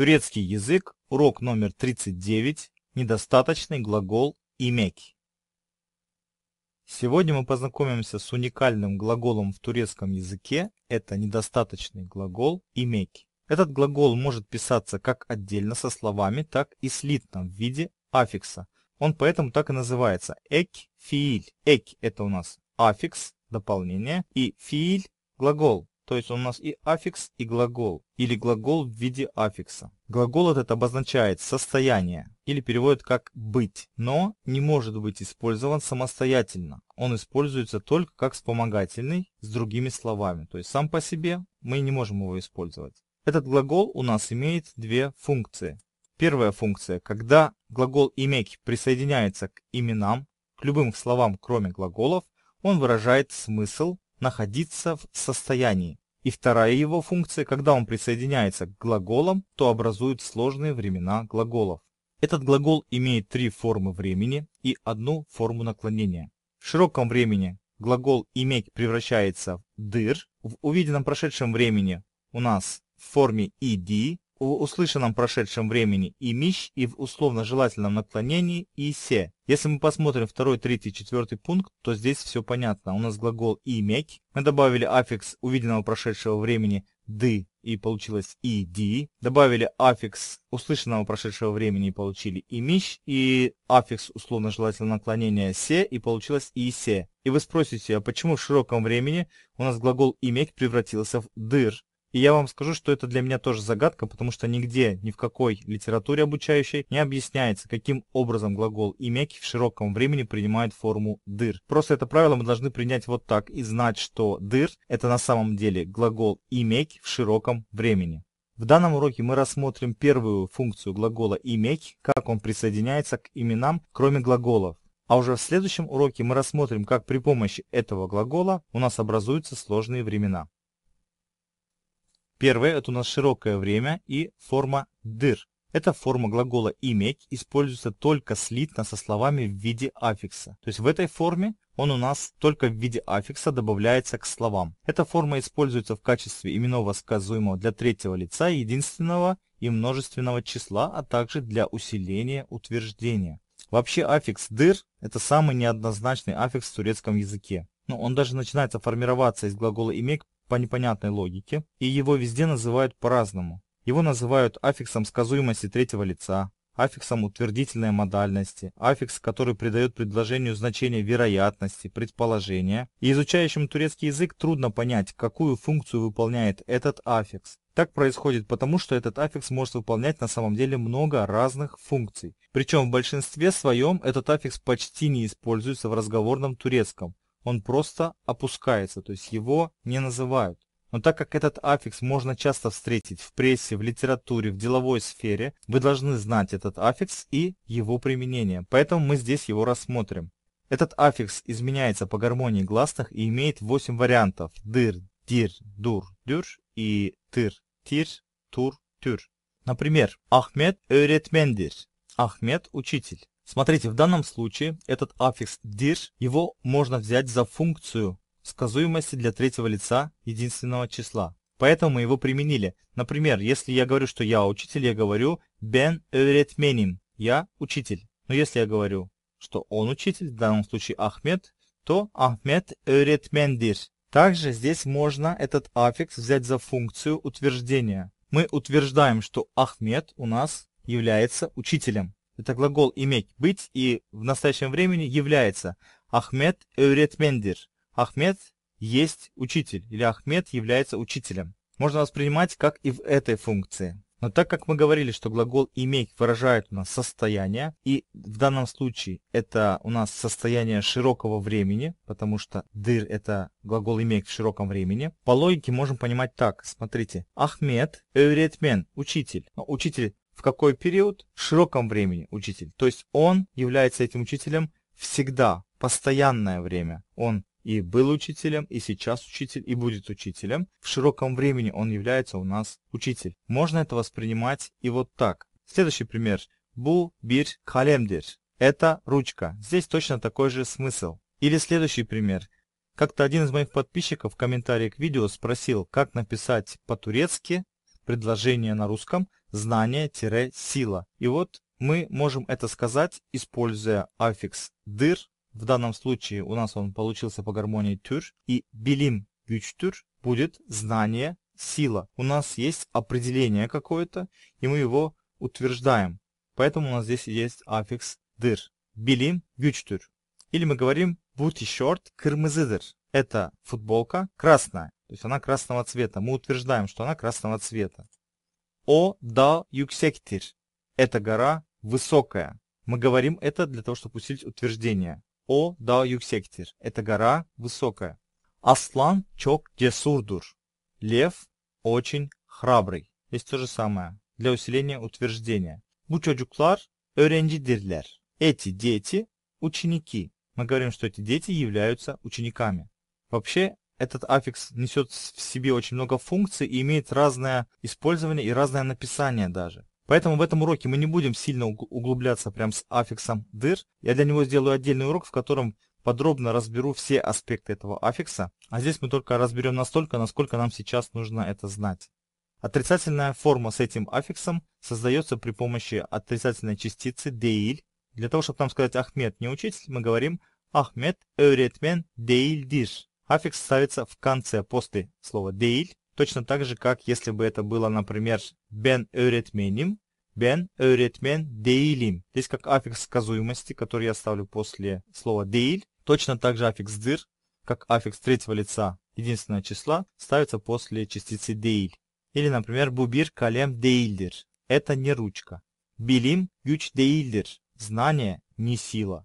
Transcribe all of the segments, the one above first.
Турецкий язык, урок номер 39, недостаточный глагол имеки. Сегодня мы познакомимся с уникальным глаголом в турецком языке, это недостаточный глагол имеки. Этот глагол может писаться как отдельно со словами, так и слитно в виде аффикса. Он поэтому так и называется эк фииль. Эк это у нас аффикс, дополнение, и фииль глагол то есть у нас и аффикс, и глагол, или глагол в виде аффикса. Глагол этот обозначает состояние или переводит как «быть», но не может быть использован самостоятельно. Он используется только как вспомогательный с другими словами, то есть сам по себе мы не можем его использовать. Этот глагол у нас имеет две функции. Первая функция, когда глагол иметь присоединяется к именам, к любым словам, кроме глаголов, он выражает смысл находиться в состоянии. И вторая его функция, когда он присоединяется к глаголам, то образует сложные времена глаголов. Этот глагол имеет три формы времени и одну форму наклонения. В широком времени глагол «иметь» превращается в «дыр». В увиденном прошедшем времени у нас в форме «иди» услышанном прошедшем времени и мищ, и в условно-желательном наклонении и се. Если мы посмотрим второй, третий, четвертый пункт, то здесь все понятно. У нас глагол иметь. Мы добавили аффикс увиденного прошедшего времени «ды» и получилось «иди». Добавили аффикс услышанного прошедшего времени и получили «имищ». И аффикс условно-желательного наклонения «се» и получилось «исе». И вы спросите, а почему в широком времени у нас глагол иметь превратился в «дыр»? И я вам скажу, что это для меня тоже загадка, потому что нигде, ни в какой литературе обучающей не объясняется, каким образом глагол «имеки» в широком времени принимает форму «дыр». Просто это правило мы должны принять вот так и знать, что «дыр» — это на самом деле глагол «имеки» в широком времени. В данном уроке мы рассмотрим первую функцию глагола «иметь», как он присоединяется к именам, кроме глаголов. А уже в следующем уроке мы рассмотрим, как при помощи этого глагола у нас образуются сложные времена. Первое – это у нас широкое время и форма дыр. Эта форма глагола иметь используется только слитно со словами в виде аффикса. То есть в этой форме он у нас только в виде аффикса добавляется к словам. Эта форма используется в качестве именного сказуемого для третьего лица единственного и множественного числа, а также для усиления утверждения. Вообще аффикс «дыр» – это самый неоднозначный аффикс в турецком языке. Но он даже начинается формироваться из глагола «иметь» по непонятной логике, и его везде называют по-разному. Его называют аффиксом сказуемости третьего лица, аффиксом утвердительной модальности, аффикс, который придает предложению значение вероятности, предположения, и изучающим турецкий язык трудно понять, какую функцию выполняет этот аффикс. Так происходит потому, что этот аффикс может выполнять на самом деле много разных функций. Причем в большинстве своем этот аффикс почти не используется в разговорном турецком он просто опускается, то есть его не называют. Но так как этот аффикс можно часто встретить в прессе, в литературе, в деловой сфере, вы должны знать этот аффикс и его применение, поэтому мы здесь его рассмотрим. Этот аффикс изменяется по гармонии гласных и имеет 8 вариантов – дыр, дир, дур, дюр и тыр, тир, тур, тюр. Например, Ахмед – öğretmendir, Ахмед – учитель. Смотрите, в данном случае этот аффикс dir, его можно взять за функцию сказуемости для третьего лица единственного числа. Поэтому мы его применили. Например, если я говорю, что я учитель, я говорю ben öğretmenim, я учитель. Но если я говорю, что он учитель, в данном случае Ахмед, то Ахмед öğretmendir. Также здесь можно этот аффикс взять за функцию утверждения. Мы утверждаем, что Ахмед у нас является учителем. Это глагол иметь, быть и в настоящем времени является. Ахмед эуретмендир. Ахмед есть учитель или Ахмед является учителем. Можно воспринимать как и в этой функции. Но так как мы говорили, что глагол иметь выражает у нас состояние, и в данном случае это у нас состояние широкого времени, потому что дыр это глагол иметь в широком времени, по логике можем понимать так. Смотрите, Ахмед, эвретмен, учитель. Но учитель в какой период, в широком времени учитель. То есть он является этим учителем всегда, постоянное время. Он и был учителем, и сейчас учитель, и будет учителем. В широком времени он является у нас учитель. Можно это воспринимать и вот так. Следующий пример. Бу бир калемдир. Это ручка. Здесь точно такой же смысл. Или следующий пример. Как-то один из моих подписчиков в комментарии к видео спросил, как написать по-турецки предложение на русском – знание-сила. И вот мы можем это сказать, используя аффикс дыр. В данном случае у нас он получился по гармонии тюр. И билим гючтюр будет знание, сила. У нас есть определение какое-то, и мы его утверждаем. Поэтому у нас здесь есть аффикс дыр. Билим гючтюр. Или мы говорим bu tişört kırmızıdır. Это футболка красная. То есть она красного цвета. Мы утверждаем, что она красного цвета. О да юксектир. Эта гора высокая. Мы говорим это для того, чтобы усилить утверждение. О да юксектир. Эта гора высокая. Аслан чок десурдур. Лев очень храбрый. Здесь то же самое. Для усиления утверждения. Bu çocuklar öğrencidirler. Эти дети ученики. Мы говорим, что эти дети являются учениками. Вообще, этот аффикс несет в себе очень много функций и имеет разное использование и разное написание даже. Поэтому в этом уроке мы не будем сильно углубляться прям с аффиксом дыр. Я для него сделаю отдельный урок, в котором подробно разберу все аспекты этого аффикса. А здесь мы только разберем настолько, насколько нам сейчас нужно это знать. Отрицательная форма с этим аффиксом создается при помощи отрицательной частицы деиль. Для того, чтобы нам сказать Ахмед не учитель, мы говорим Ахмед Эретмен деиль диш. Аффикс ставится в конце после слова «деиль», точно так же, как если бы это было, например, «бен öğretmenim», «бен öğretmen değilim». Здесь как аффикс сказуемости, который я ставлю после слова «деиль», точно так же аффикс «дыр», как аффикс третьего лица единственного числа, ставится после частицы «деиль». Или, например, «бубир калем деильдир». Это не ручка. «Билим güç değildir». Знание не сила.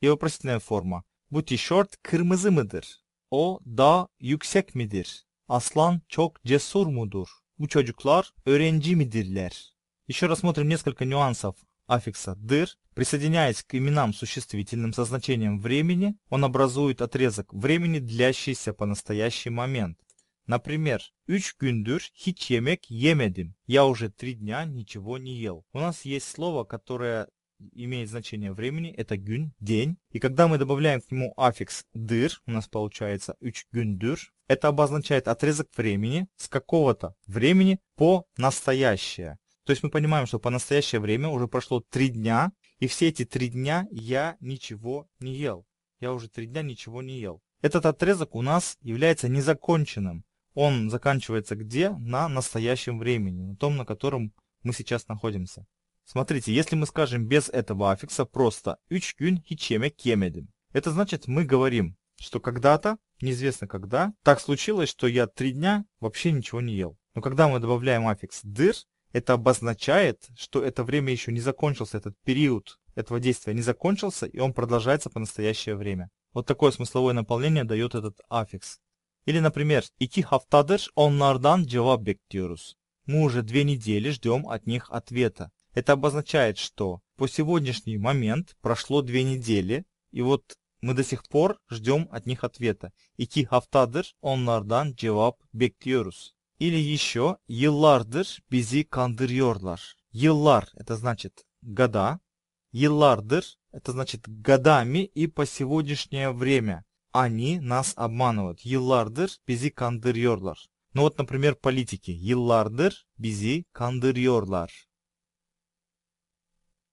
И вопросительная форма. «Бутишорт кырмызы мыдыр». O dağ yüksek midir? Aslan çok cesur mudur? Bu çocuklar öğrenci midirler? Еще рассмотрим несколько нюансов аффикса «дыр». Присоединяясь к именам существительным со значением времени, он образует отрезок времени, длящийся по настоящий момент. Например, «Üç gündür hiç yemek yemedim». «Я уже три дня ничего не ел». У нас есть слово, которое имеет значение времени, это gün, день. И когда мы добавляем к нему аффикс дыр, у нас получается üç gündür, это обозначает отрезок времени с какого-то времени по настоящее. То есть мы понимаем, что по настоящее время уже прошло три дня, и все эти три дня я ничего не ел. Я уже три дня ничего не ел. Этот отрезок у нас является незаконченным. Он заканчивается где? На настоящем времени, на том, на котором мы сейчас находимся. Смотрите, если мы скажем без этого аффикса просто «üç хичеме hiçeme это значит мы говорим, что когда-то, неизвестно когда, так случилось, что я три дня вообще ничего не ел. Но когда мы добавляем аффикс «дыр», это обозначает, что это время еще не закончился, этот период этого действия не закончился, и он продолжается по настоящее время. Вот такое смысловое наполнение дает этот аффикс. Или, например, «İki haftadır onlardan cevap bekliyoruz». Мы уже две недели ждем от них ответа. Это обозначает, что по сегодняшний момент прошло две недели, и вот мы до сих пор ждем от них ответа. İki haftadır onlardan cevap bekliyoruz. Или еще yıllardır bizi kandırıyorlar. Yıllar – это значит года. Yıllardır – это значит годами и по сегодняшнее время. Они нас обманывают. Yıllardır bizi kandırıyorlar. Ну вот, например, политики. Yıllardır bizi kandırıyorlar.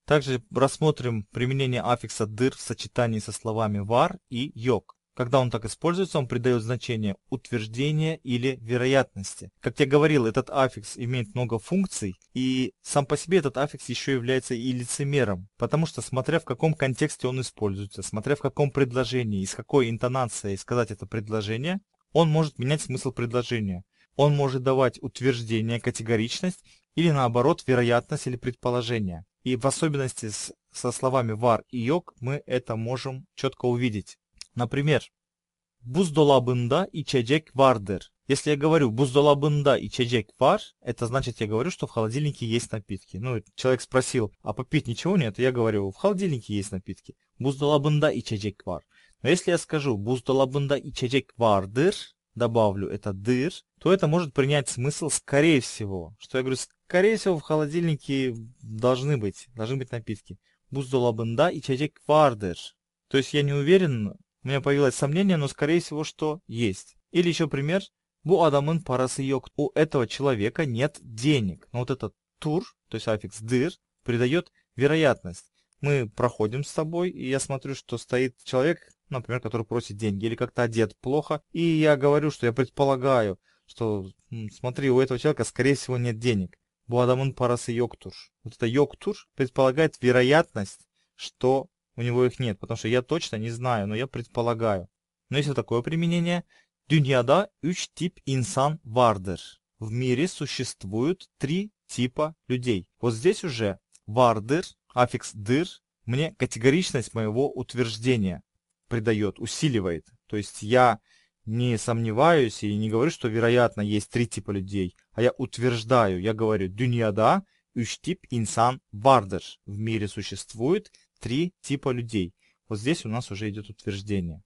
Также рассмотрим применение аффикса дыр в сочетании со словами var и йог. Когда он так используется, он придает значение утверждения или вероятности. Как я говорил, этот аффикс имеет много функций, и сам по себе этот аффикс еще является и лицемером, потому что смотря в каком контексте он используется, смотря в каком предложении и с какой интонацией сказать это предложение, он может менять смысл предложения. Он может давать утверждение, категоричность или наоборот вероятность или предположение. И в особенности с, со словами var и yok мы это можем четко увидеть. Например, буздолабында içecek vardır. Если я говорю буздолабында içecek var, это значит я говорю, что в холодильнике есть напитки. Ну, человек спросил, а попить ничего нет? Я говорю, в холодильнике есть напитки. Буздолабында içecek var. Но если я скажу буздолабында içecek vardır, добавлю это дыр, то это может принять смысл скорее всего. Что я говорю, скорее всего в холодильнике должны быть, должны быть напитки. Буздолабында и чайчек вардер. То есть я не уверен, у меня появилось сомнение, но скорее всего, что есть. Или еще пример. Бу адамын парасы У этого человека нет денег. Но вот этот тур, то есть аффикс дыр, придает вероятность. Мы проходим с тобой, и я смотрю, что стоит человек например, который просит деньги, или как-то одет плохо, и я говорю, что я предполагаю, что смотри, у этого человека, скорее всего, нет денег. Bu adamın parası yoktur. Вот это yoktur предполагает вероятность, что у него их нет, потому что я точно не знаю, но я предполагаю. Но если такое применение, dünyada уч тип инсан вардер. В мире существуют три типа людей. Вот здесь уже вардер, аффикс дыр, мне категоричность моего утверждения придает, усиливает. То есть я не сомневаюсь и не говорю, что, вероятно, есть три типа людей, а я утверждаю, я говорю «дюньяда üç тип инсан бардер». В мире существует три типа людей. Вот здесь у нас уже идет утверждение.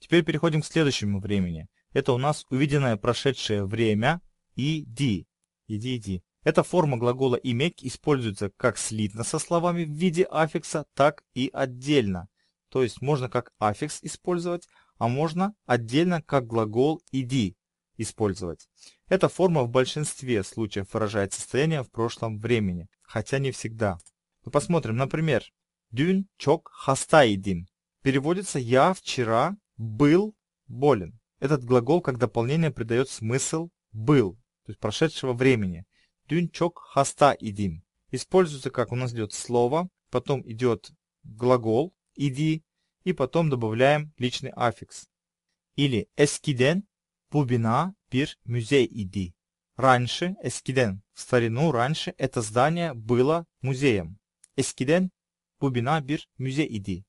Теперь переходим к следующему времени. Это у нас увиденное прошедшее время «иди». «Иди, иди». Эта форма глагола «иметь» используется как слитно со словами в виде аффикса, так и отдельно то есть можно как аффикс использовать, а можно отдельно как глагол «иди» использовать. Эта форма в большинстве случаев выражает состояние в прошлом времени, хотя не всегда. Мы ну, посмотрим, например, «дюн чок хастаидим» переводится «я вчера был болен». Этот глагол как дополнение придает смысл «был», то есть прошедшего времени. «Дюн чок хаста хастаидим» используется как у нас идет слово, потом идет глагол «иди», и потом добавляем личный аффикс. Или Эскиден Пубина bina Музей иди Раньше, Эскиден в старину раньше это здание было музеем. Эскиден Пубина Бир Музей иди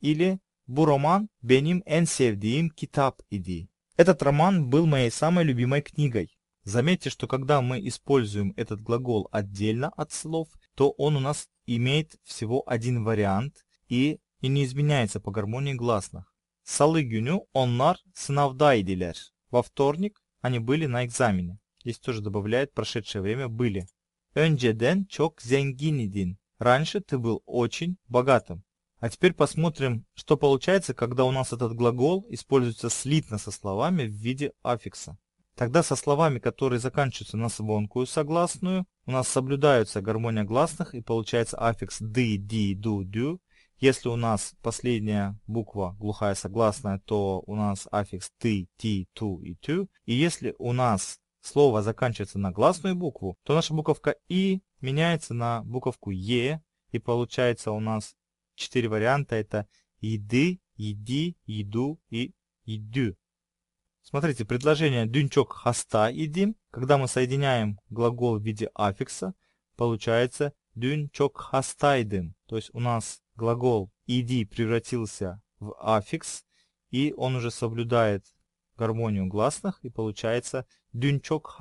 Или Бу Роман Беним en sevdiğim kitap idi. Этот роман был моей самой любимой книгой. Заметьте, что когда мы используем этот глагол отдельно от слов, то он у нас имеет всего один вариант, и и не изменяется по гармонии гласных. Salı günü onlar sınavdaydılar. Во вторник они были на экзамене. Здесь тоже добавляет прошедшее время были. Önceden çok zengin Раньше ты был очень богатым. А теперь посмотрим, что получается, когда у нас этот глагол используется слитно со словами в виде аффикса. Тогда со словами, которые заканчиваются на звонкую согласную, у нас соблюдаются гармония гласных и получается аффикс ды, ди, ду, дю если у нас последняя буква глухая согласная, то у нас аффикс ты, ти, ту и тю. И если у нас слово заканчивается на гласную букву, то наша буковка и меняется на буковку е. И получается у нас четыре варианта. Это еды, еди, еду и едю. Смотрите, предложение «дюнчок хаста едим». Когда мы соединяем глагол в виде аффикса, получается «дюнчок хастайдым». То есть у нас Глагол «иди» превратился в аффикс, и он уже соблюдает гармонию гласных, и получается «дün çok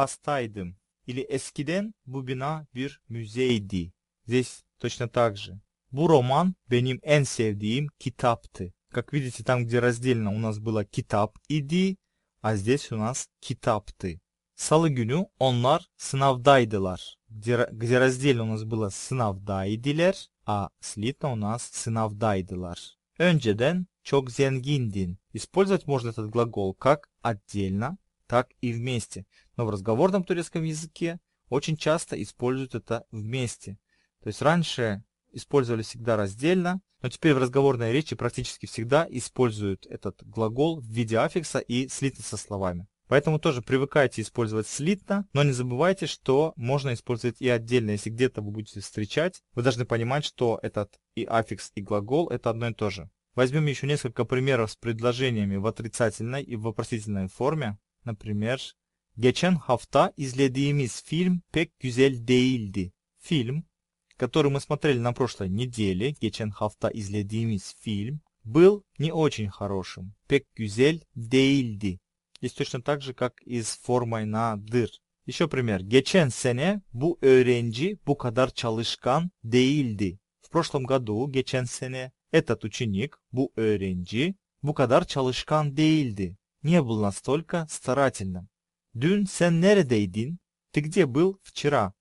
или «eskiden бубина бир музейди Здесь точно так же. «Bu roman benim en sevdiğim kitaptı». Как видите, там, где раздельно у нас было китап иди а здесь у нас китапты Salı günü onlar sınavdaydılar. Где, где раздельно у нас было сынавдайдилер а слитно у a Slitonas sınavdaydılar. Önceden çok зенгиндин. Использовать можно этот глагол как отдельно, так и вместе. Но в разговорном турецком языке очень часто используют это вместе. То есть раньше использовали всегда раздельно, но теперь в разговорной речи практически всегда используют этот глагол в виде аффикса и слитно со словами. Поэтому тоже привыкайте использовать слитно, но не забывайте, что можно использовать и отдельно. Если где-то вы будете встречать, вы должны понимать, что этот и аффикс, и глагол – это одно и то же. Возьмем еще несколько примеров с предложениями в отрицательной и вопросительной форме. Например, Geçen hafta izlediğimiz film pek güzel değildi. Фильм, который мы смотрели на прошлой неделе, Geçen hafta izlediğimiz film, был не очень хорошим. Pek güzel değildi. Здесь точно так же, как и с формой на дыр. Еще пример. Geçen sene bu öğrenci bu kadar çalışkan değildi. В прошлом году, geçen sene, этот ученик, bu öğrenci, bu kadar çalışkan değildi. Не был настолько старательным. Dün sen neredeydin? Ты где был вчера?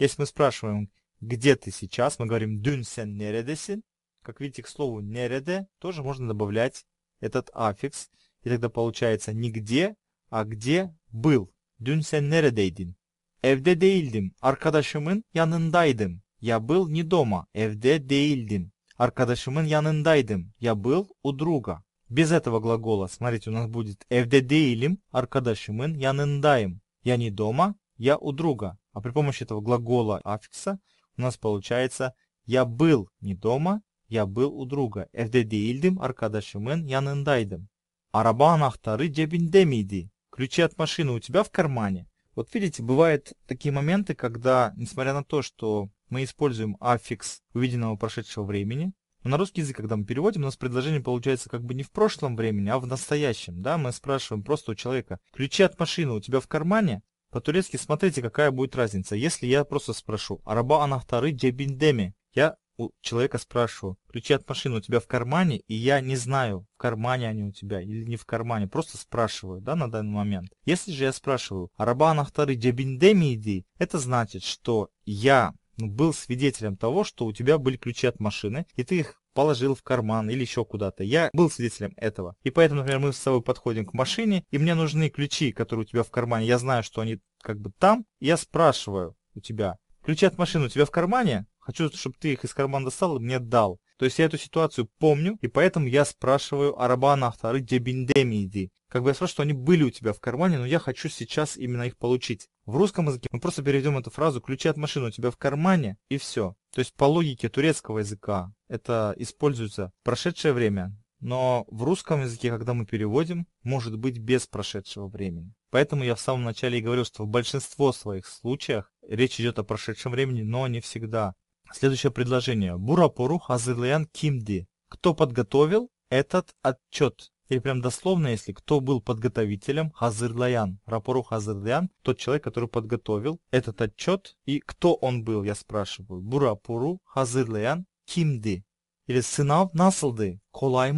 Если мы спрашиваем, где ты сейчас, мы говорим dün sen neredesin. Как видите, к слову нереде тоже можно добавлять этот аффикс – и тогда получается не где, а где был. Dün sen neredeydin? Evde değildim. Arkadaşımın yanındaydım. Я был не дома. Эвде değildim. Arkadaşımın yanındaydım. Я был у друга. Без этого глагола, смотрите, у нас будет эвде değilim, arkadaşımın yanındayım. Я не дома, я у друга. А при помощи этого глагола аффикса у нас получается я был не дома, я был у друга. Эвде değildim, arkadaşımın yanındaydım. Арaba анахтары cebinde миди? Ключи от машины у тебя в кармане? Вот видите, бывают такие моменты, когда, несмотря на то, что мы используем аффикс увиденного прошедшего времени, но на русский язык, когда мы переводим, у нас предложение получается как бы не в прошлом времени, а в настоящем. Да? Мы спрашиваем просто у человека, ключи от машины у тебя в кармане? По-турецки смотрите, какая будет разница. Если я просто спрошу, араба анахтары джебиндеми, я у человека спрашиваю, ключи от машины у тебя в кармане, и я не знаю, в кармане они у тебя или не в кармане, просто спрашиваю, да, на данный момент. Если же я спрашиваю, араба анахтары джабиндеми иди, это значит, что я ну, был свидетелем того, что у тебя были ключи от машины, и ты их положил в карман или еще куда-то. Я был свидетелем этого. И поэтому, например, мы с собой подходим к машине, и мне нужны ключи, которые у тебя в кармане. Я знаю, что они как бы там. И я спрашиваю у тебя, ключи от машины у тебя в кармане? Хочу, чтобы ты их из кармана достал и мне дал. То есть я эту ситуацию помню, и поэтому я спрашиваю Арабана Ахтары Дебиндеми Как бы я спрашиваю, что они были у тебя в кармане, но я хочу сейчас именно их получить. В русском языке мы просто переведем эту фразу «ключи от машины у тебя в кармане» и все. То есть по логике турецкого языка это используется прошедшее время, но в русском языке, когда мы переводим, может быть без прошедшего времени. Поэтому я в самом начале и говорил, что в большинство своих случаях речь идет о прошедшем времени, но не всегда. Следующее предложение. Бурапуру Хазырлыян Кимди. Кто подготовил этот отчет? Или прям дословно, если кто был подготовителем Хазырлаян, Рапору Хазырлаян, тот человек, который подготовил этот отчет, и кто он был, я спрашиваю. Бурапуру Хазырлаян Кимди. Или сынав Насалды колай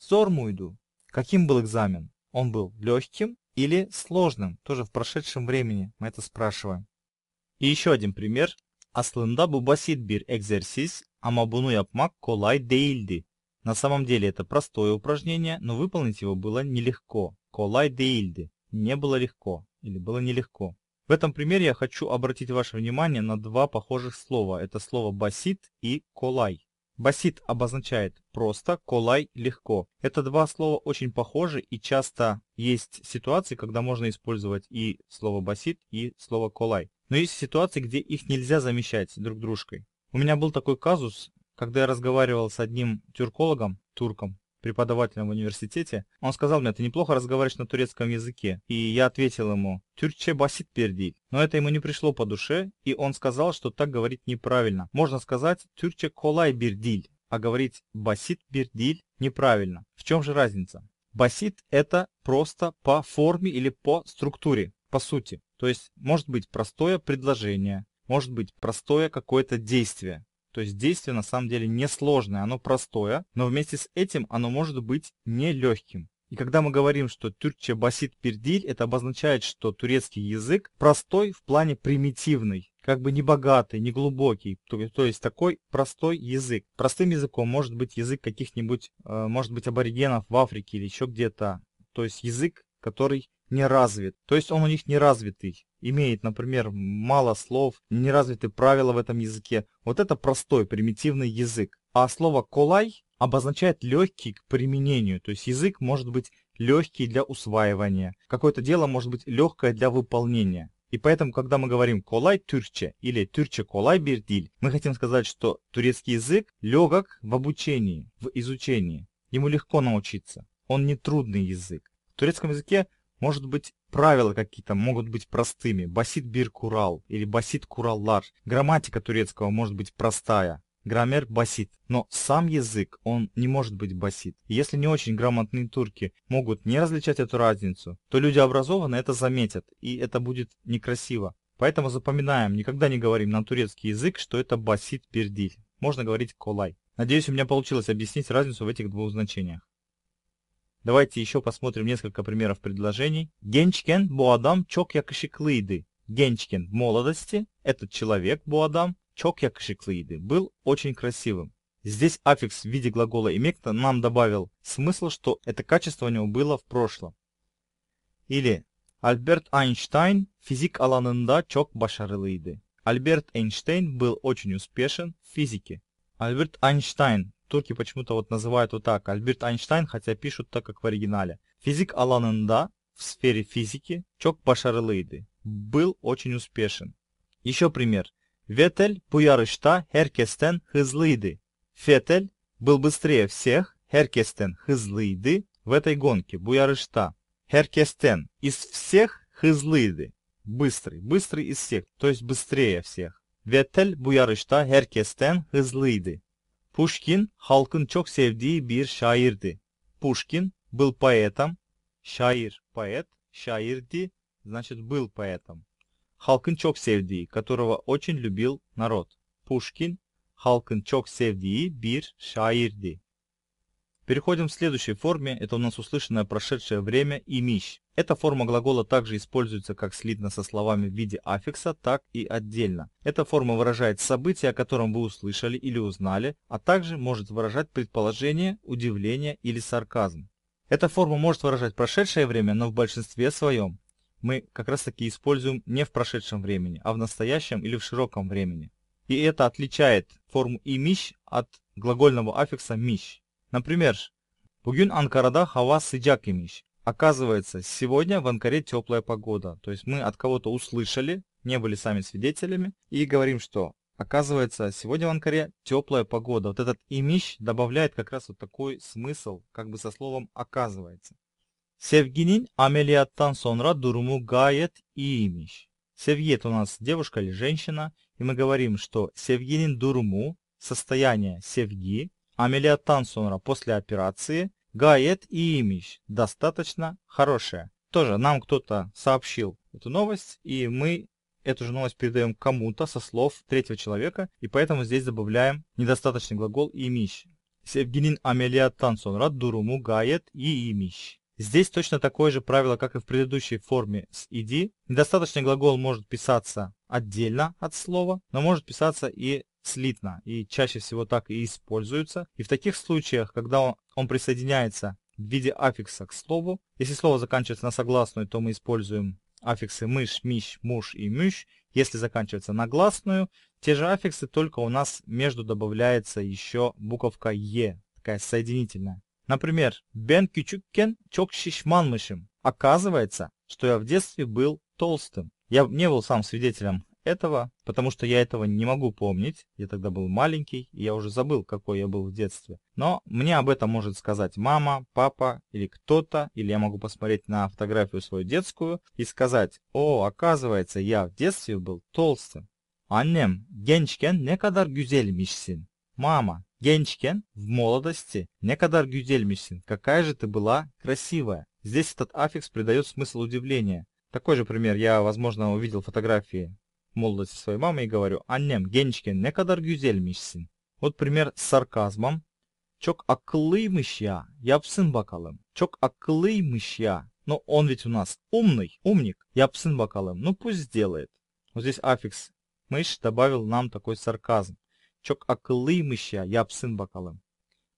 Зормуйду. Каким был экзамен? Он был легким или сложным? Тоже в прошедшем времени мы это спрашиваем. И еще один пример. Aslında bu basit bir экзерсис, ama bunu yapmak kolay değildi. На самом деле это простое упражнение, но выполнить его было нелегко. Колай деильды. Не было легко. Или было нелегко. В этом примере я хочу обратить ваше внимание на два похожих слова. Это слово басит и колай. Басит обозначает просто, колай легко. Это два слова очень похожи и часто есть ситуации, когда можно использовать и слово басит, и слово колай. Но есть ситуации, где их нельзя замещать друг дружкой. У меня был такой казус, когда я разговаривал с одним тюркологом, турком, преподавателем в университете, он сказал мне, ты неплохо разговариваешь на турецком языке. И я ответил ему, тюркче басит перди. Но это ему не пришло по душе, и он сказал, что так говорить неправильно. Можно сказать, тюркче колай бердиль, а говорить басит бердиль неправильно. В чем же разница? Басит это просто по форме или по структуре, по сути. То есть может быть простое предложение, может быть простое какое-то действие. То есть действие на самом деле не сложное, оно простое, но вместе с этим оно может быть нелегким. И когда мы говорим, что тюркче басит пердиль, это обозначает, что турецкий язык простой в плане примитивный, как бы не богатый, не глубокий, то, то есть такой простой язык. Простым языком может быть язык каких-нибудь, э, может быть, аборигенов в Африке или еще где-то. То есть язык который не развит. То есть он у них не развитый. Имеет, например, мало слов, не развиты правила в этом языке. Вот это простой, примитивный язык. А слово «колай» обозначает легкий к применению. То есть язык может быть легкий для усваивания. Какое-то дело может быть легкое для выполнения. И поэтому, когда мы говорим «колай тюрче» или «тюрче колай бердиль», мы хотим сказать, что турецкий язык легок в обучении, в изучении. Ему легко научиться. Он не трудный язык турецком языке может быть, правила какие-то могут быть простыми. Басит бир курал или басит курал кураллар. Грамматика турецкого может быть простая. Граммер басит. Но сам язык, он не может быть басит. если не очень грамотные турки могут не различать эту разницу, то люди образованные это заметят, и это будет некрасиво. Поэтому запоминаем, никогда не говорим на турецкий язык, что это басит пердиль. Можно говорить колай. Надеюсь, у меня получилось объяснить разницу в этих двух значениях. Давайте еще посмотрим несколько примеров предложений. Генчкен буадам чок якшиклыйды. Генчкен в молодости, этот человек буадам чок якшиклыйды был очень красивым. Здесь аффикс в виде глагола имекта нам добавил смысл, что это качество у него было в прошлом. Или Альберт Эйнштейн физик аланында чок башарылыйды. Альберт Эйнштейн был очень успешен в физике. Альберт Эйнштейн Турки почему-то вот называют вот так Альберт Эйнштейн, хотя пишут так, как в оригинале. Физик Аланында в сфере физики çok başarılıydı. Был очень успешен. Еще пример. Ветель Буярышта Херкестен herkesten hızlıydı. Фетель был быстрее всех, Херкестен hızlıydı в этой гонке, Буярышта Херкестен из всех hızlıydı. Быстрый, быстрый из всех, то есть быстрее всех. Ветель Буярышта Херкестен herkesten Pushkin halkın çok sevdiği bir şairdi. Pushkin был поэтом, şair, поэт, şairdi, значит был поэтом. Halkın çok sevdiği, которого очень любил народ. Пушкин halkın çok sevdiği bir şairdi. Переходим к следующей форме, это у нас услышанное прошедшее время и мищ. Эта форма глагола также используется как слитно со словами в виде аффикса, так и отдельно. Эта форма выражает событие, о котором вы услышали или узнали, а также может выражать предположение, удивление или сарказм. Эта форма может выражать прошедшее время, но в большинстве своем мы как раз таки используем не в прошедшем времени, а в настоящем или в широком времени. И это отличает форму «имищ» от глагольного аффикса «мищ». Например, Bugün Ankara'da hava sıcak imiş. Оказывается, сегодня в Анкаре теплая погода. То есть мы от кого-то услышали, не были сами свидетелями, и говорим, что оказывается, сегодня в Анкаре теплая погода. Вот этот имиш добавляет как раз вот такой смысл, как бы со словом оказывается. Севгинин ameliyattan sonra durumu gayet iyiymiş. Sevgi у нас девушка или женщина, и мы говорим, что Севгинин durumu, состояние Севги. Амелиоттан sonra после операции гает и имидж достаточно хорошая. Тоже нам кто-то сообщил эту новость, и мы эту же новость передаем кому-то со слов третьего человека, и поэтому здесь добавляем недостаточный глагол имидж. Севгинин амелиоттан sonra дуруму гает и имидж. Здесь точно такое же правило, как и в предыдущей форме с иди. Недостаточный глагол может писаться отдельно от слова, но может писаться и слитно и чаще всего так и используются. И в таких случаях, когда он, он присоединяется в виде аффикса к слову, если слово заканчивается на согласную, то мы используем аффиксы мышь, мищ, муж и мющ. Если заканчивается на гласную, те же аффиксы, только у нас между добавляется еще буковка Е, такая соединительная. Например, бен кючуккен чокшишманмышем. Оказывается, что я в детстве был толстым. Я не был сам свидетелем этого, потому что я этого не могу помнить. Я тогда был маленький, и я уже забыл, какой я был в детстве. Но мне об этом может сказать мама, папа или кто-то, или я могу посмотреть на фотографию свою детскую и сказать, о, оказывается, я в детстве был толстым. Аннем, Генчкен ne kadar güzelmişsin. Мама, Генчкен в молодости ne kadar güzelmişsin. Какая же ты была красивая. Здесь этот аффикс придает смысл удивления. Такой же пример я, возможно, увидел фотографии молодости своей мамы и говорю, annem gençken ne kadar güzelmişsin. Вот пример с сарказмом. Çok akıllıymış ya. Yapsın bakalım. Çok akıllıymış ya. Но он ведь у нас умный, умник. Yapsın bakalım. Ну пусть сделает. Вот здесь аффикс мыш добавил нам такой сарказм. Çok akıllıymış ya. Yapsın bakalım.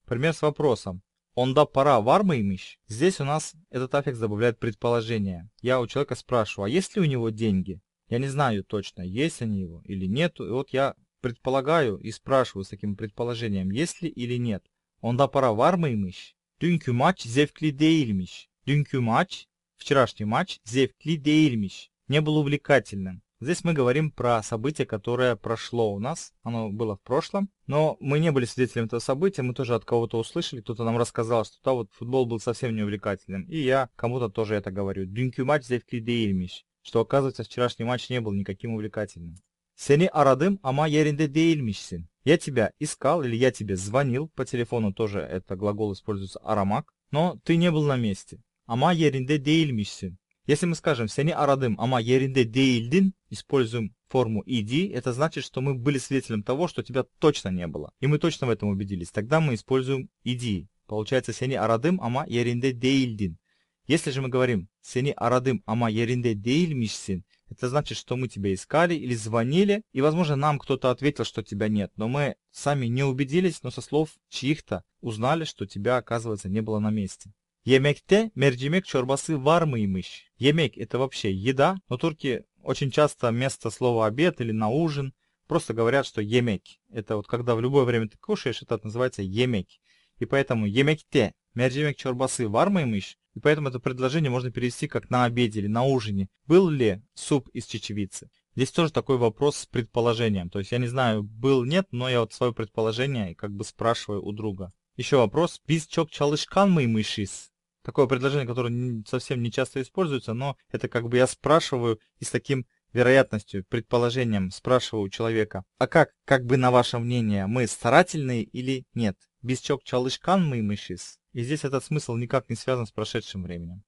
Пример с вопросом. он да пора в армыймыш. Здесь у нас этот аффикс добавляет предположение. Я у человека спрашиваю, а есть ли у него деньги? Я не знаю точно, есть они его или нет. И вот я предполагаю и спрашиваю с таким предположением, есть ли или нет. Он Onda para var mıymış? Dünkü maç zevkli değilmiş. Dünkü матч вчерашний матч, zevkli değilmiş. Не был увлекательным. Здесь мы говорим про событие, которое прошло у нас. Оно было в прошлом. Но мы не были свидетелем этого события. Мы тоже от кого-то услышали. Кто-то нам рассказал, что да, вот футбол был совсем не увлекательным. И я кому-то тоже это говорю. Dünkü матч zevkli değilmiş что оказывается вчерашний матч не был никаким увлекательным. Seni aradım ama yerinde değilmişsin. Я тебя искал или я тебе звонил, по телефону тоже это глагол используется арамак, но ты не был на месте. Ама yerinde değilmişsin. Если мы скажем «сени арадым ама еринде деильдин», используем форму «иди», это значит, что мы были свидетелем того, что тебя точно не было. И мы точно в этом убедились. Тогда мы используем «иди». Получается «сени арадым ама еринде деильдин». Если же мы говорим «Сени арадым ама еринде дейльмишсин», это значит, что мы тебя искали или звонили, и, возможно, нам кто-то ответил, что тебя нет, но мы сами не убедились, но со слов чьих-то узнали, что тебя, оказывается, не было на месте. Емекте мерджимек чорбасы вармы вармыймыш. Емек – это вообще еда, но турки очень часто вместо слова «обед» или «на ужин» просто говорят, что емек. Это вот когда в любое время ты кушаешь, это называется емек. И поэтому емекте мерджимек чорбасы вармы вармыймыш и поэтому это предложение можно перевести как «на обеде» или «на ужине». Был ли суп из чечевицы? Здесь тоже такой вопрос с предположением. То есть я не знаю, был, нет, но я вот свое предположение как бы спрашиваю у друга. Еще вопрос. Биз чок чалышкан мы мышис? Такое предложение, которое совсем не часто используется, но это как бы я спрашиваю и с таким вероятностью, предположением спрашиваю у человека, а как, как бы на ваше мнение, мы старательные или нет? Без чок чалышкан мы мышис? и здесь этот смысл никак не связан с прошедшим временем.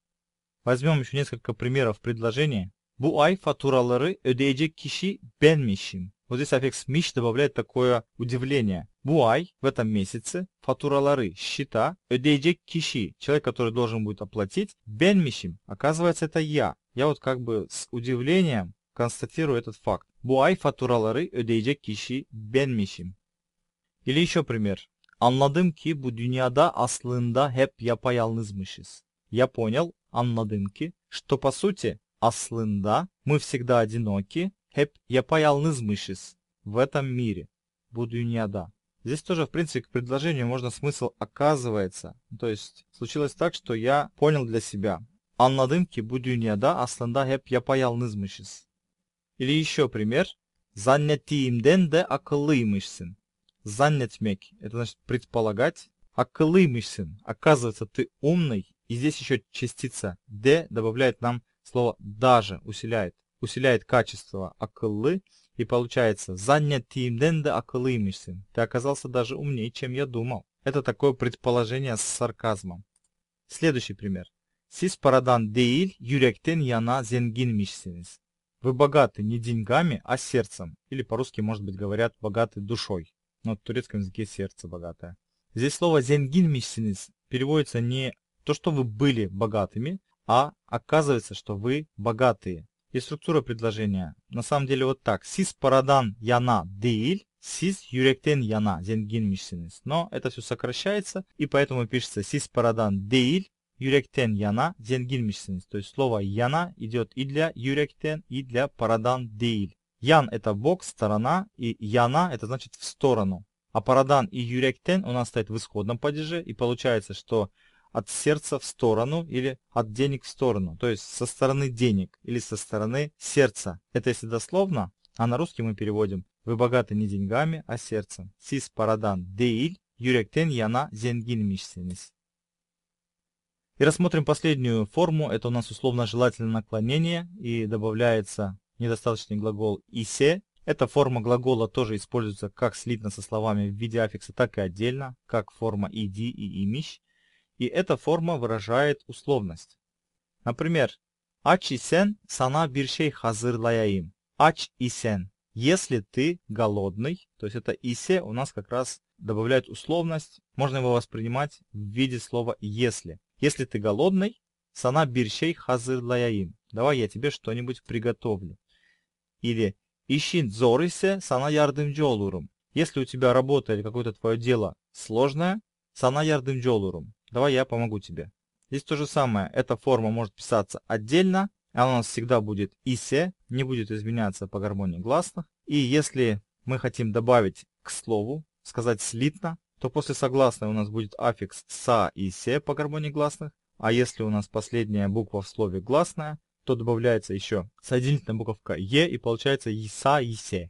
Возьмем еще несколько примеров предложения. Bu ay faturaları ödeyecek kişi benmişim. Вот здесь аффикс «миш» добавляет такое удивление. Буай в этом месяце, фатуралары, счета, ödeyecek киши, человек, который должен будет оплатить, бенмишим, оказывается, это я. Я вот как бы с удивлением констатирую этот факт. Буай фатуралары, ödeyecek киши, бенмишим. Или еще пример. Anladım ki bu dünyада aslında hep yapayalnızmışız. Я понял, anladım ki, что по сути, aslında, мы всегда одиноки, hep yapayalnızmışız. В этом мире, bu dünyада. Здесь тоже, в принципе, к предложению можно смысл «оказывается». То есть случилось так, что я понял для себя. Anladım ki bu dünyada aslında hep yapayalnızmışız. Или еще пример. Zannettiğimden de akıllıymışsın занятмек, это значит предполагать, акылымышсен, оказывается ты умный, и здесь еще частица д добавляет нам слово даже, усиляет, усиляет качество акылы, и получается занятимденде акылымышсен, ты оказался даже умнее, чем я думал. Это такое предположение с сарказмом. Следующий пример. Siz paradan değil, yürekten яна zenginmişsiniz. Вы богаты не деньгами, а сердцем. Или по-русски, может быть, говорят, богаты душой но в турецком языке сердце богатое. Здесь слово «зенгинмишсинис» переводится не то, что вы были богатыми, а оказывается, что вы богатые. И структура предложения на самом деле вот так. Сиз парадан яна дейль, сиз юректен яна зенгинмишсинис. Но это все сокращается и поэтому пишется сиз парадан дейль, Юректен яна зенгинмишсинис. То есть слово яна идет и для юректен, и для парадан дейль. Ян – это бок, сторона, и яна – это значит в сторону. А парадан и юректен у нас стоят в исходном падеже, и получается, что от сердца в сторону или от денег в сторону, то есть со стороны денег или со стороны сердца. Это если дословно, а на русский мы переводим «Вы богаты не деньгами, а сердцем». Сис парадан деиль, юректен яна Зенгин зенгинмишсенис. И рассмотрим последнюю форму, это у нас условно желательное наклонение и добавляется недостаточный глагол «исе». Эта форма глагола тоже используется как слитно со словами в виде аффикса, так и отдельно, как форма «иди» и «имищ». И эта форма выражает условность. Например, «Ач исен сана биршей хазырлаяим». «Ач исен». Если ты голодный, то есть это «исе» у нас как раз добавляет условность. Можно его воспринимать в виде слова «если». Если ты голодный, сана биршей хазырлаяим. Давай я тебе что-нибудь приготовлю или «Ищи Зорысе, сана ярдымcı olurum». Если у тебя работа или какое-то твое дело сложное, сана ярдымcı olurum. Давай я помогу тебе. Здесь то же самое. Эта форма может писаться отдельно, она у нас всегда будет «исе», не будет изменяться по гармонии гласных. И если мы хотим добавить к слову, сказать слитно, то после согласной у нас будет аффикс «са» и «се» по гармонии гласных, а если у нас последняя буква в слове гласная, то добавляется еще соединительная буковка Е и получается Иса, Исе.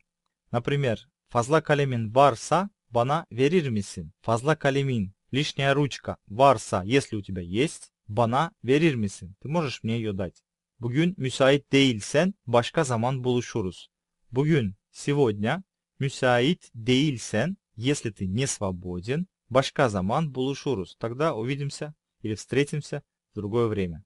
Например, фазла калемин варса, бана верирмисин. Фазла калемин, лишняя ручка, варса, если у тебя есть, бана верирмисин, Ты можешь мне ее дать. Bugün müsait değilsen başka zaman buluşuruz. Bugün, сегодня, müsait değilsen, если ты не свободен, başka zaman buluşuruz. Тогда увидимся или встретимся в другое время.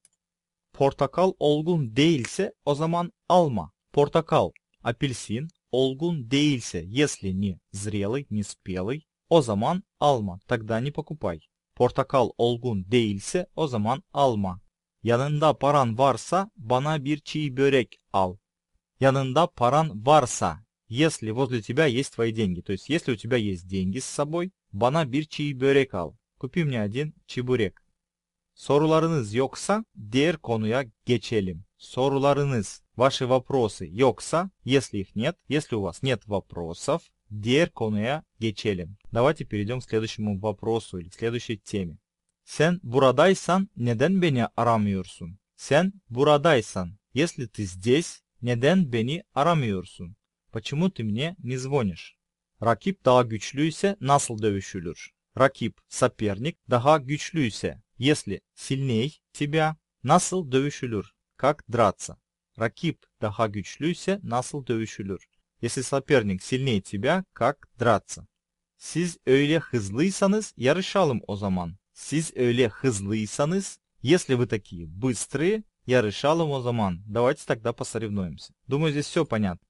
Portakal olgun değilse o zaman alma. Portakal, апельсин olgun değilse, если не зрелый, не спелый, o zaman alma, тогда не покупай. Portakal olgun değilse o zaman alma. Yanında paran varsa bana bir çiğ börek al. Yanında paran varsa, если возле тебя есть твои деньги, то есть если у тебя есть деньги с собой, бана bir çiğ börek al. Купи мне один чебурек. Sorularınız yoksa diğer konuya geçelim. Sorularınız, ваши вопросы yoksa, если их нет, если у вас нет вопросов, diğer konuya geçelim. Давайте перейдем к следующему вопросу или к следующей теме. Sen buradaysan neden beni aramıyorsun? Sen buradaysan, если ты здесь, neden beni aramıyorsun? Почему ты мне не звонишь? Rakip daha güçlüyse nasıl dövüşülür? Rakip, соперник, daha güçlüyse если сильней тебя, nasıl dövüşülür? Как драться? Ракип daha güçlüyse nasıl dövüşülür? Если соперник сильнее тебя, как драться? Siz öyle hızlıysanız yarışalım o zaman. Siz öyle hızlıysanız, если вы такие быстрые, yarışalım o zaman. Давайте тогда посоревнуемся. Думаю, здесь все понятно.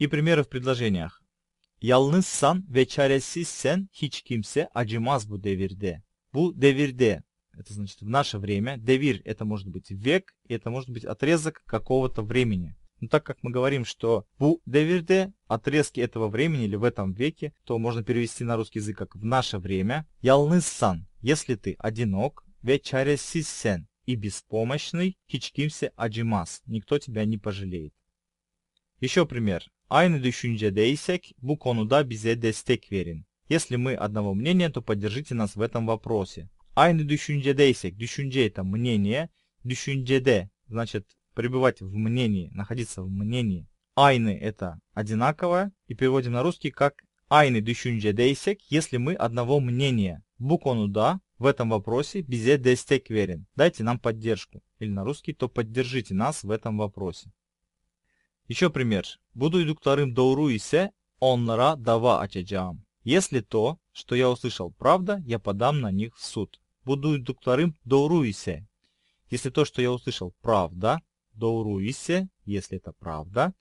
И примеры в предложениях. Yalnızsan ve çaresizsen hiç kimse acımaz bu devirde. Bu devirde это значит в наше время. Девир – это может быть век, и это может быть отрезок какого-то времени. Но так как мы говорим, что бу девирде – отрезки этого времени или в этом веке, то можно перевести на русский язык как «в наше время». Ялныссан – если ты одинок, вечаря сисен и беспомощный, хичкимсе аджимас – никто тебя не пожалеет. Еще пример. Айны Aynı düşüncedeyisek бу конуда бизе дестек верин. Если мы одного мнения, то поддержите нас в этом вопросе. Айны Aynı düşüncedeyse, düşünce это мнение, düşüncede значит пребывать в мнении, находиться в мнении. Айны это одинаковое и переводим на русский как Айны aynı düşüncedeyse, если мы одного мнения. Bu да в этом вопросе безе destek верен. Дайте нам поддержку. Или на русский, то поддержите нас в этом вопросе. Еще пример. Буду duyduklarım doğru ise onlara dava açacağım. Если то, что я услышал, правда, я подам на них в суд. Буду докторым доуруисе. Если то, что я услышал, правда, доуруисе, если это правда,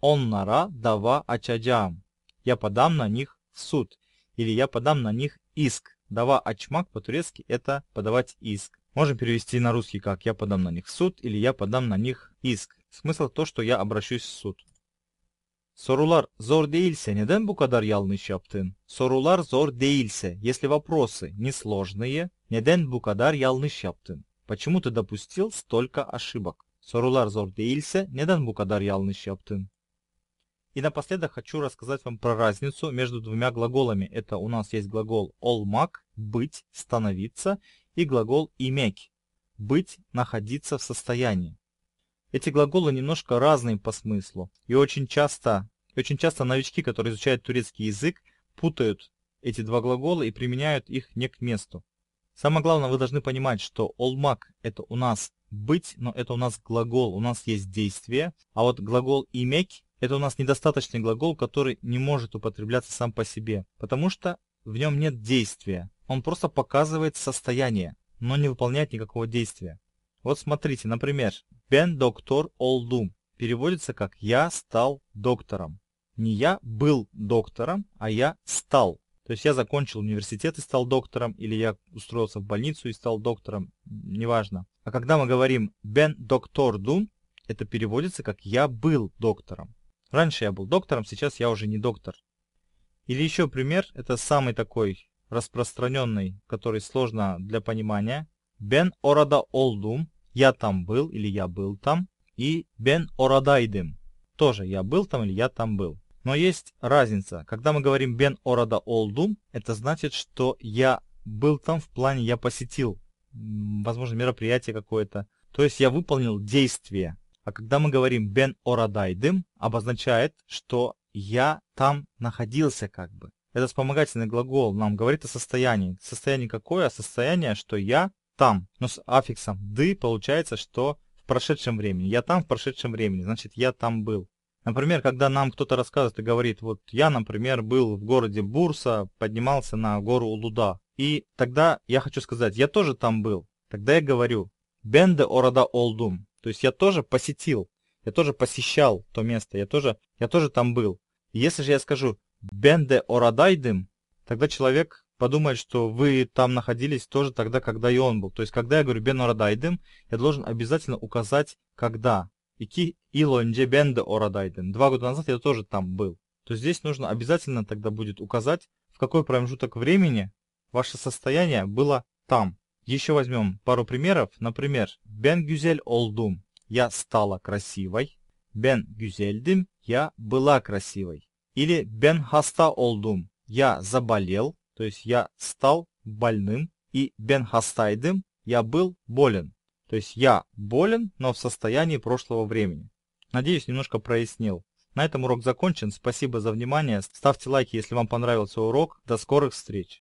он нара дава ачаджам. Я подам на них в суд. Или я подам на них иск. Дава ачмак по-турецки это подавать иск. Можем перевести на русский как «я подам на них в суд» или «я подам на них иск». Смысл то, что я обращусь в суд. Sorular zor değilse нeden bu kadar yanlış yaptın? Sorular zor değilse, если вопросы несложные, neden bu kadar yanlış yaptın? Почему ты допустил столько ошибок? Sorular zor değilse, neden bu kadar yanlış yaptın? И напоследок хочу рассказать вам про разницу между двумя глаголами. Это у нас есть глагол olmak быть, становиться, и глагол иметь – быть, находиться в состоянии. Эти глаголы немножко разные по смыслу, и очень часто, очень часто новички, которые изучают турецкий язык, путают эти два глагола и применяют их не к месту. Самое главное, вы должны понимать, что олмак – это у нас быть, но это у нас глагол, у нас есть действие, а вот глагол имек – это у нас недостаточный глагол, который не может употребляться сам по себе, потому что в нем нет действия, он просто показывает состояние, но не выполняет никакого действия. Вот смотрите, например, Бен доктор Олдум переводится как «я стал доктором». Не «я был доктором», а «я стал». То есть я закончил университет и стал доктором, или я устроился в больницу и стал доктором, неважно. А когда мы говорим Бен доктор Дум, это переводится как «я был доктором». Раньше я был доктором, сейчас я уже не доктор. Или еще пример, это самый такой распространенный, который сложно для понимания. Бен Орада Олдум я там был или я был там, и ben oradaydım, тоже я был там или я там был. Но есть разница. Когда мы говорим ben orada oldum, это значит, что я был там в плане я посетил, возможно, мероприятие какое-то. То есть я выполнил действие. А когда мы говорим ben oradaydım, обозначает, что я там находился как бы. это вспомогательный глагол нам говорит о состоянии. Состояние какое? Состояние, что я там, но ну, с аффиксом ды получается, что в прошедшем времени. Я там в прошедшем времени, значит я там был. Например, когда нам кто-то рассказывает и говорит, вот я, например, был в городе Бурса, поднимался на гору Улуда. И тогда я хочу сказать, я тоже там был. Тогда я говорю, Бенде Орада Олдум. То есть я тоже посетил, я тоже посещал то место, я тоже, я тоже там был. И если же я скажу Бенде Орадайдым, тогда человек подумать, что вы там находились тоже тогда, когда и он был. То есть, когда я говорю «бен орадайдем, я должен обязательно указать, когда. «Ики илонже бенде орадайдем. Два года назад я тоже там был. То здесь нужно обязательно тогда будет указать, в какой промежуток времени ваше состояние было там. Еще возьмем пару примеров. Например, «бен гюзель олдум» – «я стала красивой». «Бен гюзельдим» – «я была красивой». Или «бен хаста олдум» – «я заболел». То есть я стал больным. И бенхастайдым я был болен. То есть я болен, но в состоянии прошлого времени. Надеюсь, немножко прояснил. На этом урок закончен. Спасибо за внимание. Ставьте лайки, если вам понравился урок. До скорых встреч.